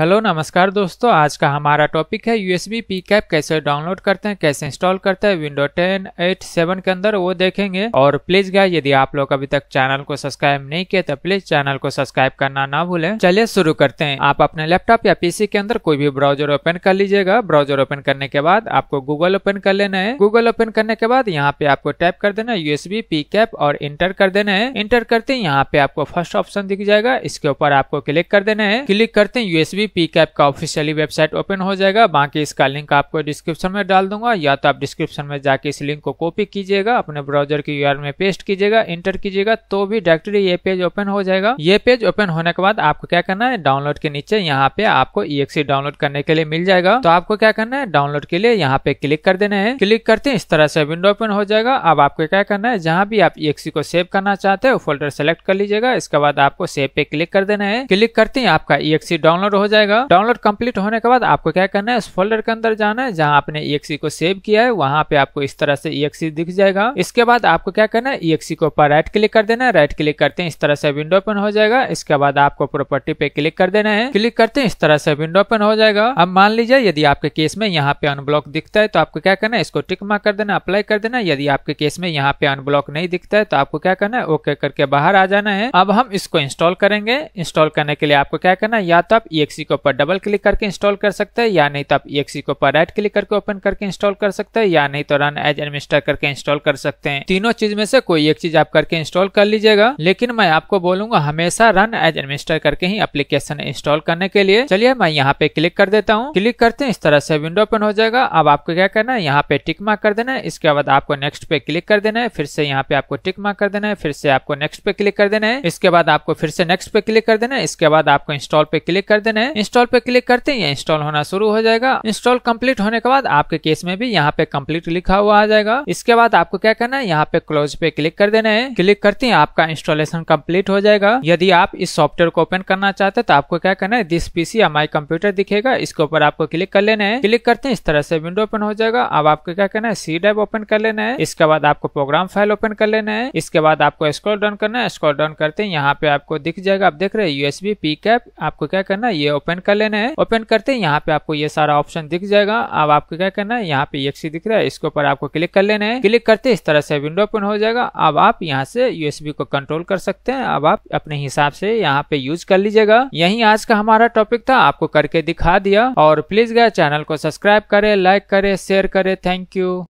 hello नमस्कार दोस्तों आज का हमारा टॉपिक है यूएसबी पी कैप कैसे डाउनलोड करते हैं कैसे इंस्टॉल करते हैं विंडो 10 8 7 के अंदर वो देखेंगे और प्लीज गाय यदि आप लोग अभी तक चैनल को सब्सक्राइब नहीं किया तो प्लीज चैनल को सब्सक्राइब करना ना भूलें चलिए शुरू करते हैं आप अपने लैपटॉप या पीसी के अंदर कोई भी ब्राउजर ओपन कर लीजिएगा ब्राउजर ओपन करने के बाद आपको गूगल ओपन कर लेना है गूगल ओपन करने के बाद यहाँ पे आपको टाइप कर देना है यूएसबी पी कैप और इंटर कर देना है इंटर करते हैं यहाँ पे आपको फर्स्ट ऑप्शन दिख जाएगा इसके ऊपर आपको क्लिक कर देना है क्लिक करते हैं यूएसबी पी कैप का ऑफिशियली वेबसाइट ओपन हो जाएगा बाकी इसका लिंक आपको डिस्क्रिप्शन में डाल दूंगा या तो आप डिस्क्रिप्शन में जाके इस लिंक को कॉपी कीजिएगा अपने ब्राउजर के यूआर में पेस्ट कीजिएगा इंटर कीजिएगा तो भी डायरेक्टली ये पेज ओपन हो जाएगा ये पेज ओपन होने के बाद आपको क्या करना है डाउनलोड के नीचे यहाँ पे आपको ई डाउनलोड करने के लिए मिल जाएगा तो आपको क्या करना है डाउनलोड के लिए यहाँ पे क्लिक कर देना है क्लिक करते हैं इस तरह से विंडो ओपन हो जाएगा अब आपको क्या करना है जहाँ भी आप ई को सेव करना चाहते हो फोल्डर सेलेक्ट कर लीजिएगा इसके बाद आपको सेव पे क्लिक कर देना है क्लिक करते ही आपका ई डाउनलोड हो जाएगा डाउनलोड कंप्लीट होने के बाद आपको क्या करना है इस फोल्डर के अंदर जाना है जहाँ आपने ई को सेव किया है वहाँ पे आपको इस तरह से ई दिख जाएगा इसके बाद आपको क्या करना है ई के ऊपर राइट क्लिक कर देना है राइट क्लिक करते हैं इस तरह से विंडो ओपन हो जाएगा इसके बाद आपको प्रॉपर्टी पे क्लिक कर देना है क्लिक करते हैं इस तरह से विंडो ओपन हो जाएगा अब मान लीजिए यदि आपके केस में यहाँ पे अनब्लॉक दिखता है तो आपको क्या करना है इसको टिक मार्क कर देना अप्लाई कर देना यदि आपके केस में यहाँ पे अनब्लॉक नहीं दिखता है तो आपको क्या करना है ओके करके बाहर आ जाना है अब हम इसको इंस्टॉल करेंगे इंस्टॉल करने के लिए आपको क्या करना है या तो आप ई ईएक्सी के ऊपर डबल क्लिक करके इंस्टॉल कर सकते हैं या नहीं तो आप ईएक्सी के ऊपर राइट क्लिक करके ओपन करके इंस्टॉल कर सकते हैं या नहीं तो रन एज एडमिनिस्टर करके इंस्टॉल कर सकते हैं तीनों चीज में से कोई एक चीज आप करके इंस्टॉल कर लीजिएगा लेकिन मैं आपको बोलूंगा हमेशा रन एज एडमिनिस्टर करके ही अप्लीकेशन इंस्टॉल करने के लिए चलिए मैं यहाँ पे क्लिक कर देता हूँ क्लिक करते हैं इस तरह से विंडो ओपन हो जाएगा अब आपको क्या करना है यहाँ पे टिक मार्क कर देना है इसके बाद आपको नेक्स्ट पे क्लिक कर देना है फिर से यहाँ पे आपको टिक मार्क कर देना है फिर से आपको नेक्स्ट पे क्लिक कर देना है इसके बाद आपको फिर से नेक्स्ट पे क्लिक कर देना है इसके बाद आपको इंस्टॉल पे क्लिक कर देना है हैं इंस्टॉल पे क्लिक करते हैं इंस्टॉल होना शुरू हो जाएगा इंस्टॉल कम्प्लीट होने के बाद आपके केस में भी यहाँ पे कम्प्लीट लिखा हुआ आ जाएगा इसके बाद आपको क्या करना है यहाँ पे क्लोज पे क्लिक कर देना है क्लिक करते हैं आपका इंस्टॉलेशन कम्प्लीट हो जाएगा यदि आप इस सॉफ्टवेयर को ओपन करना चाहते हैं तो आपको क्या करना है दिस पीसी माई कंप्यूटर दिखेगा इसके ऊपर आपको क्लिक कर लेना है क्लिक करते हैं इस तरह से विंडो ओपन हो जाएगा अब आपको क्या करना है सी डैब ओपन कर लेना है इसके बाद आपको प्रोग्राम फाइल ओपन कर लेना है इसके बाद आपको स्क्रॉल डाउन करना है स्क्रॉल डाउन करते हैं यहाँ पे आपको दिख जाएगा आप देख रहे हैं यूएसबी पी कैप आपको क्या करना है ये ओपन कर लेना है ओपन करते ही यहाँ पे आपको ये सारा ऑप्शन दिख जाएगा अब आपको क्या करना है यहाँ पे एक्सी दिख रहा है इसके ऊपर आपको क्लिक कर लेना है क्लिक करते इस तरह से विंडो ओपन हो जाएगा अब आप यहाँ से यूएसबी को कंट्रोल कर सकते हैं अब आप अपने हिसाब से यहाँ पे यूज कर लीजिएगा यही आज का हमारा टॉपिक था आपको करके दिखा दिया और प्लीज गया चैनल को सब्सक्राइब करे लाइक करे शेयर करे थैंक यू